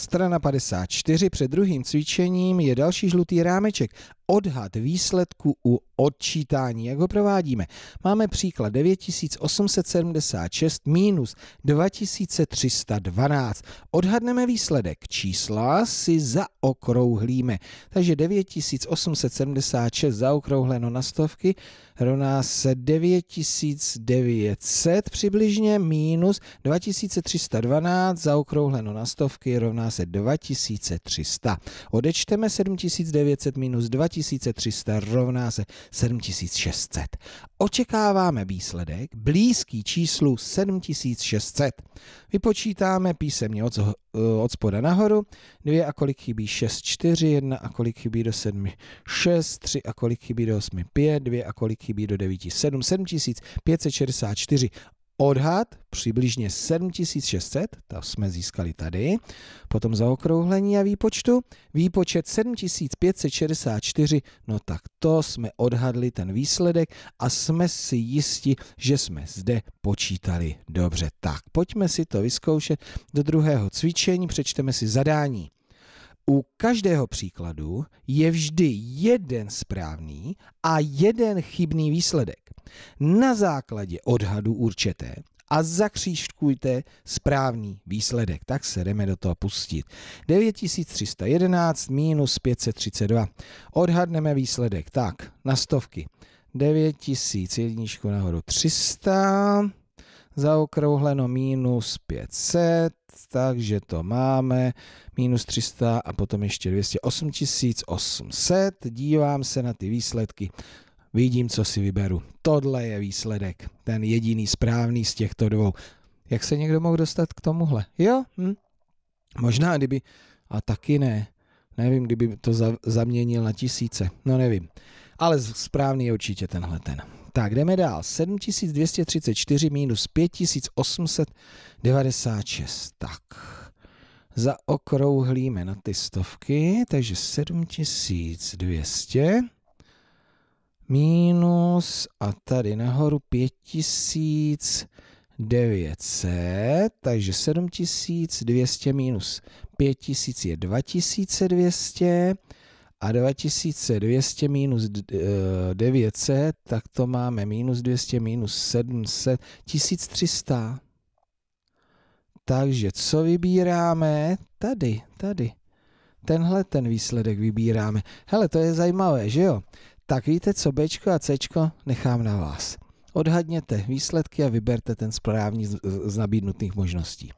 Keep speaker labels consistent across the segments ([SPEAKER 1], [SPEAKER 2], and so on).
[SPEAKER 1] Strana 54 před druhým cvičením je další žlutý rámeček odhad výsledku u odčítání. Jak ho provádíme? Máme příklad 9876 minus 2312. Odhadneme výsledek. Čísla si zaokrouhlíme. Takže 9876 zaokrouhleno na stovky rovná se 9900 přibližně minus 2312 zaokrouhleno na stovky rovná se 2300. Odečteme 7900 minus 2312 7300 rovná se 7600. Očekáváme výsledek blízký číslu 7600. Vypočítáme písemně od, eh, od spoda nahoru 2 a kolik chybí 6, 4, 1 a kolik chybí do 7, 6, 3 a kolik chybí do 8, 5, 2 a kolik chybí do 9, 7, 7564 odhad přibližně 7600, to jsme získali tady, potom zaokrouhlení a výpočtu, výpočet 7564, no tak to jsme odhadli ten výsledek a jsme si jisti, že jsme zde počítali dobře. Tak, pojďme si to vyzkoušet do druhého cvičení, přečteme si zadání. U každého příkladu je vždy jeden správný a jeden chybný výsledek. Na základě odhadu určité a zakřížkujte správný výsledek. Tak se jdeme do toho pustit. 9311 minus 532. Odhadneme výsledek. Tak, na stovky. 9000, jedničku nahoru 300, zaokrouhleno minus 500, takže to máme, minus 300 a potom ještě 200, 8800, dívám se na ty výsledky, vidím, co si vyberu. Tohle je výsledek, ten jediný správný z těchto dvou. Jak se někdo mohl dostat k tomuhle? Jo, hm? možná kdyby, a taky ne, nevím, kdyby to za, zaměnil na tisíce, no nevím. Ale správný je určitě tenhle ten. Tak, jdeme dál. 7234 minus 5896. Tak, zaokrouhlíme na ty stovky, takže 7200 minus a tady nahoru 5900, takže 7200 minus 5000 je 2200 a 2200 minus 900, eh, tak to máme minus 200 minus 700, 1300. Takže co vybíráme? Tady, tady. Tenhle ten výsledek vybíráme. Hele, to je zajímavé, že jo? Tak víte co, B a C nechám na vás. Odhadněte výsledky a vyberte ten správný z nabídnutých možností.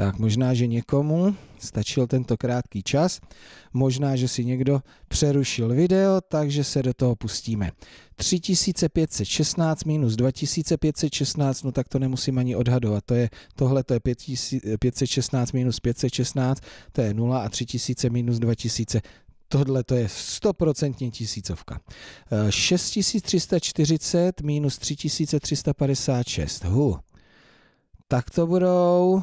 [SPEAKER 1] Tak možná, že někomu stačil tento krátký čas, možná, že si někdo přerušil video, takže se do toho pustíme. 3516 minus 2516, no tak to nemusím ani odhadovat, to je, tohle to je 516 minus 516, to je 0 a 3000 minus 2000, tohle to je 100% tisícovka. 6340 minus 3356, hu, tak to budou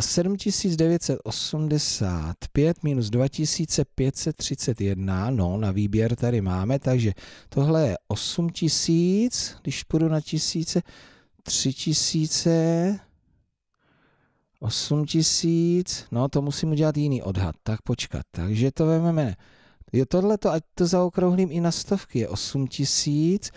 [SPEAKER 1] 7985 eh, minus 2531, no na výběr tady máme, takže tohle je 8000, když půjdu na tisíce, 3000, 8000, no to musím udělat jiný odhad, tak počkat, takže to vezmeme, je tohle to, ať to zaokrouhlím i na stovky, je 8000,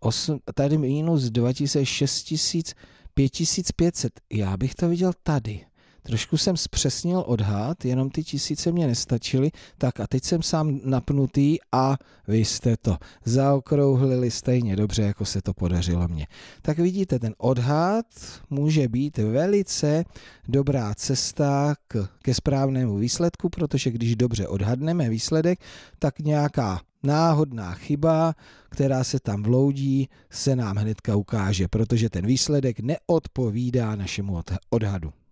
[SPEAKER 1] 8, tady minus 2000, 6000, 5500. Já bych to viděl tady. Trošku jsem zpřesnil odhad, jenom ty tisíce mě nestačily. Tak a teď jsem sám napnutý a vy jste to zaokrouhlili stejně dobře, jako se to podařilo mně. Tak vidíte, ten odhad může být velice dobrá cesta k, ke správnému výsledku, protože když dobře odhadneme výsledek, tak nějaká náhodná chyba, která se tam vloudí, se nám hnedka ukáže, protože ten výsledek neodpovídá našemu odhadu.